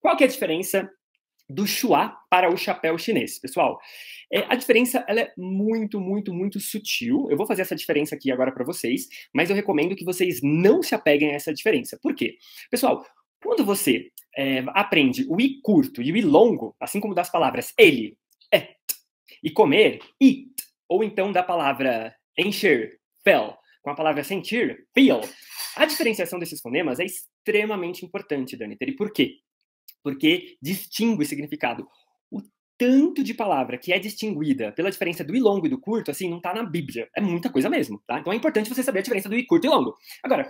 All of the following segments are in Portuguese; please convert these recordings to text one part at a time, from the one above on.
Qual que é a diferença do chua para o chapéu chinês, pessoal? É, a diferença ela é muito, muito, muito sutil. Eu vou fazer essa diferença aqui agora para vocês, mas eu recomendo que vocês não se apeguem a essa diferença. Por quê? Pessoal, quando você é, aprende o i curto e o i longo, assim como das palavras ele, é e comer, eat, ou então da palavra encher, fell, com a palavra sentir, feel, a diferenciação desses fonemas é extremamente importante, Dani, E por quê? porque distingue o significado. O tanto de palavra que é distinguida pela diferença do longo e do curto, assim, não tá na Bíblia. É muita coisa mesmo, tá? Então é importante você saber a diferença do curto e longo. Agora,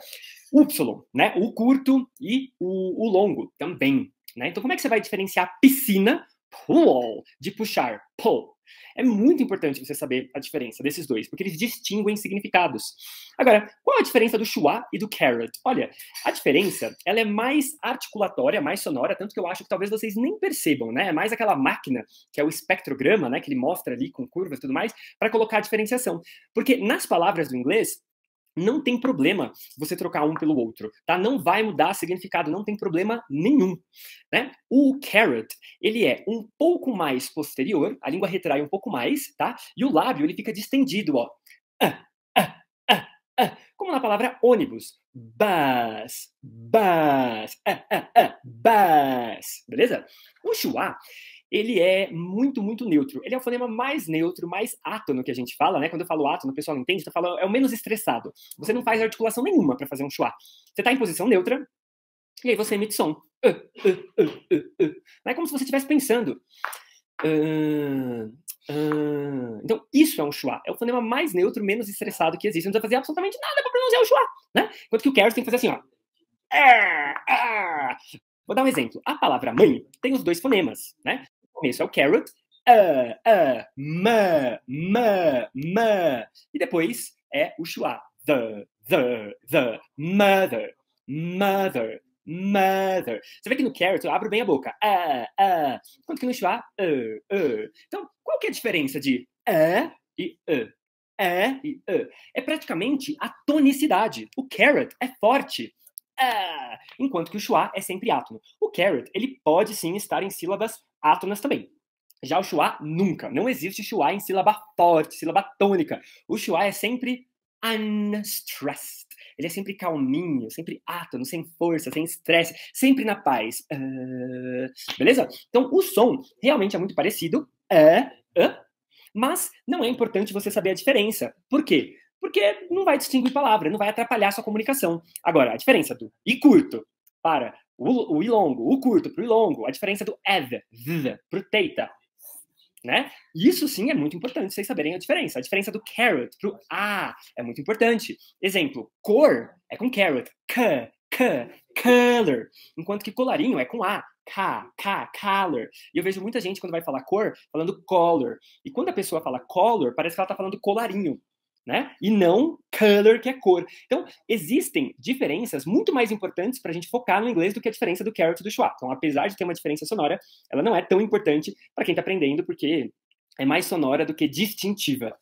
y, né? O curto e o, o longo também, né? Então como é que você vai diferenciar piscina, pool, de puxar, pull, é muito importante você saber a diferença desses dois, porque eles distinguem significados. Agora, qual a diferença do chua e do carrot? Olha, a diferença, ela é mais articulatória, mais sonora, tanto que eu acho que talvez vocês nem percebam, né? É mais aquela máquina que é o espectrograma, né, que ele mostra ali com curvas e tudo mais, para colocar a diferenciação. Porque nas palavras do inglês, não tem problema você trocar um pelo outro, tá? Não vai mudar significado, não tem problema nenhum, né? O carrot, ele é um pouco mais posterior, a língua retrai um pouco mais, tá? E o lábio, ele fica distendido, ó. Ah, ah, ah, Como na palavra ônibus, bus, bus, bas bus, beleza? O chua ele é muito, muito neutro. Ele é o fonema mais neutro, mais átono que a gente fala, né? Quando eu falo átono, o pessoal não entende, eu tá falo, é o menos estressado. Você não faz articulação nenhuma para fazer um chua. Você está em posição neutra, e aí você emite som. Uh, uh, uh, é como se você estivesse pensando. Então, isso é um chua. É o fonema mais neutro, menos estressado que existe. Você não precisa fazer absolutamente nada para pronunciar o chua, né? Enquanto que o Carlos tem que fazer assim, ó. É, é. Vou dar um exemplo. A palavra mãe tem os dois fonemas, né? começo é o carrot, uh, uh, ma, ma, ma. E depois é o chua, the, the, the, mother, mother, mother. Você vê que no carrot eu abro bem a boca, ah, ah. enquanto que no chua, uh, uh. Então, qual que é a diferença de é e uh? É, e, uh. é praticamente a tonicidade. O carrot é forte, enquanto que o chua é sempre átono. O carrot, ele pode sim estar em sílabas átonas também. Já o schwa, nunca. Não existe schwa em sílaba forte, sílaba tônica. O schwa é sempre unstressed. Ele é sempre calminho, sempre átono, sem força, sem estresse, sempre na paz. Uh, beleza? Então, o som realmente é muito parecido. Uh, uh, mas não é importante você saber a diferença. Por quê? Porque não vai distinguir palavra, não vai atrapalhar sua comunicação. Agora, a diferença do e curto para o, ilongo, longo, o curto para o longo, a diferença do ev, v, para o theta, né? Isso sim é muito importante vocês saberem a diferença. A diferença do carrot pro a é muito importante. Exemplo, cor é com carrot, k, k, color, enquanto que colarinho é com a, k, k, color. E eu vejo muita gente quando vai falar cor falando color. E quando a pessoa fala color, parece que ela está falando colarinho né? E não color, que é cor. Então, existem diferenças muito mais importantes para a gente focar no inglês do que a diferença do carrot e do schwa. Então, apesar de ter uma diferença sonora, ela não é tão importante para quem está aprendendo, porque é mais sonora do que distintiva,